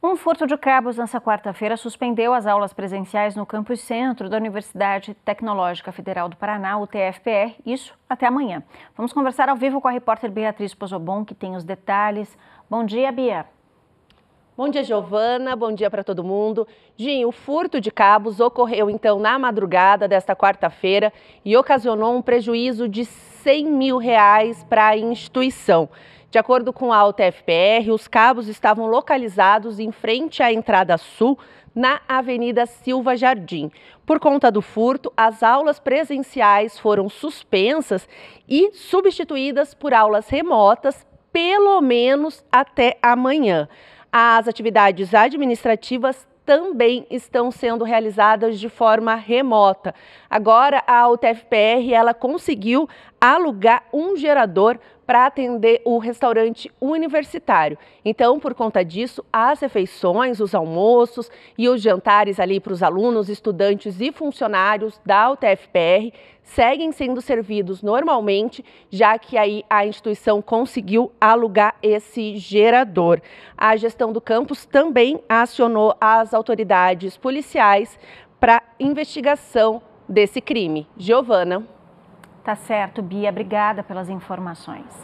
Um furto de cabos nessa quarta-feira suspendeu as aulas presenciais no campus centro da Universidade Tecnológica Federal do Paraná, UTFPR, isso até amanhã. Vamos conversar ao vivo com a repórter Beatriz Pozobon, que tem os detalhes. Bom dia, Bia. Bom dia, Giovana. Bom dia para todo mundo. Jim, o furto de cabos ocorreu então na madrugada desta quarta-feira e ocasionou um prejuízo de 100 mil reais para a instituição. De acordo com a UTFPR, os cabos estavam localizados em frente à entrada sul, na Avenida Silva Jardim. Por conta do furto, as aulas presenciais foram suspensas e substituídas por aulas remotas, pelo menos até amanhã. As atividades administrativas também estão sendo realizadas de forma remota. Agora, a UTFPR ela conseguiu alugar um gerador para atender o restaurante universitário. Então, por conta disso, as refeições, os almoços e os jantares ali para os alunos, estudantes e funcionários da UTFPR seguem sendo servidos normalmente, já que aí a instituição conseguiu alugar esse gerador. A gestão do campus também acionou as autoridades policiais para investigação desse crime. Giovana. Tá certo, Bia. Obrigada pelas informações.